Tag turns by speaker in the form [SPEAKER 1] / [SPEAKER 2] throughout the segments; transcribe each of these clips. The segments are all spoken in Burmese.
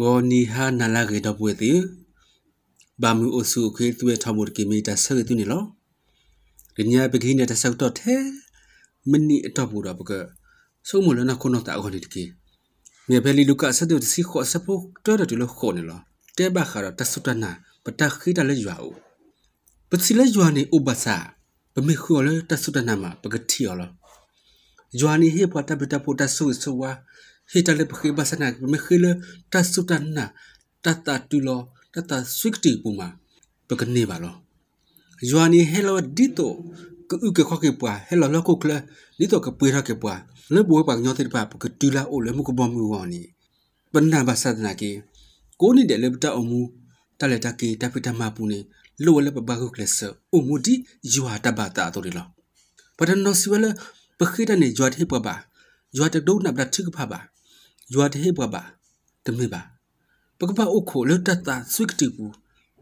[SPEAKER 1] ကောနီဟာနာလာဂေတော့ပွေတီဘာမူအိုစုခေသွေထမှုတကိမီတဆဲတူနီလောရညာပကိနေတဆောက်တော့ထဲမနီအတော့ပူတော့ပကဆုံးမလနာခုနတာအော်ဒီတကိမြေဖဲလီလူကဆတ်တူတစီခေါ်ဆပုတ်တော်တူလခေါ်နေလောတဲဘခါတော့တဆုတနာပတခိတလည်းရွာဦးပစီလည်းရွာနေဥပစာပမေခုလည်းတဆုတနာမှာပကတိော်လောရွာနေဟေပတပတပတဆုဆွာ hita le phi basana me khile ta sutan na ta ta tu lo ta ta swikti puma pekne ba lo yuani hello dito ke u ke khoke pwa hello lo ko kle dito ke pira ke pwa le bo pa nyote pa ke tu la o le mu ko bom wo ni banna basana ke ko ni de le ta omu ta le ta ke ta pita ma pu ni lo le pa ba ko kle se omu di yuwa ta ba ta to ri lo pa no si wala pekhida ni yuwa the pa ba yuwa ta do na bra thik pha ba ยัวเทบบ่าตะเมบ่าปกปะอุโคลตัตตาสุกติปู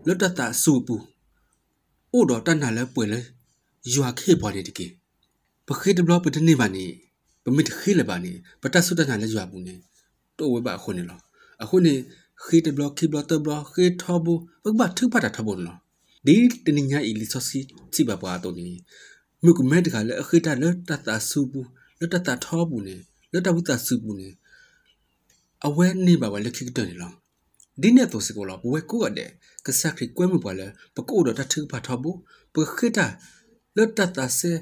[SPEAKER 1] ลตัตตาสูปูဥတော်တတ်နာလဲပွင့်လဲယူဟာခေပေါ်နေတကေပခေတဘလပတနေပါနေပမိတခေလပါနေပတဆုတတ်နာလဲယူဟာဘူးနေတော့ဝဲပါခုနေလောအခုနေခေတဘလခေဘလတဘလခေထဘူဘကဘထုပါတာထဘုံလောဒီတနညာအီလီဆိုစီစီပါပါတော့နေမြုကမဲတကလဲအခေတလဲတတ်တာစုဘူးလတတ်တာထောဘူးနေလတတ်ဘူးတာစုဘူးနေအဝဲနေပါဝလက်ခိတနေလောဒီနေတော့စကောလဘဝကူအတဲ့ကစခရကွဲမှုပါလဲပကောတော့တထဖတ်ထဘူးပခိတာလတ်တတဆေ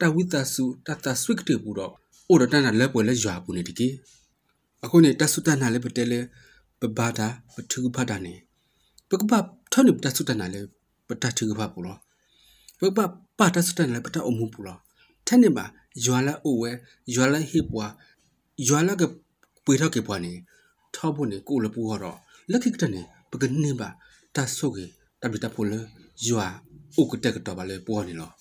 [SPEAKER 1] တဝိတဆုတတဆွိကတေဘူးတော့အိုတော့တနာလက်ပွဲလက်ရွာဘူးနေတကေအခုနေတဆုတနာလဲပတဲလဲပဘာတာပထုဖတ်တာနေပကပထောနေတဆုတနာလဲပတထုဖတ်ဘူးလောပကပပတဆုတနာလဲပတအမှုဘူးလောထဲနေမှာရွာလာအိုဝဲရွာလာဟိပွားရွာလာကပပွေထောက်ကေပွားနေထောက်ဖို့နေကိုလပူတော့လက်ခိကတနေပကနင်းပါတဆုတ်ကေတပိတဖို့လေယွာဥကတက်ကတော်ပါလေပွားနေလော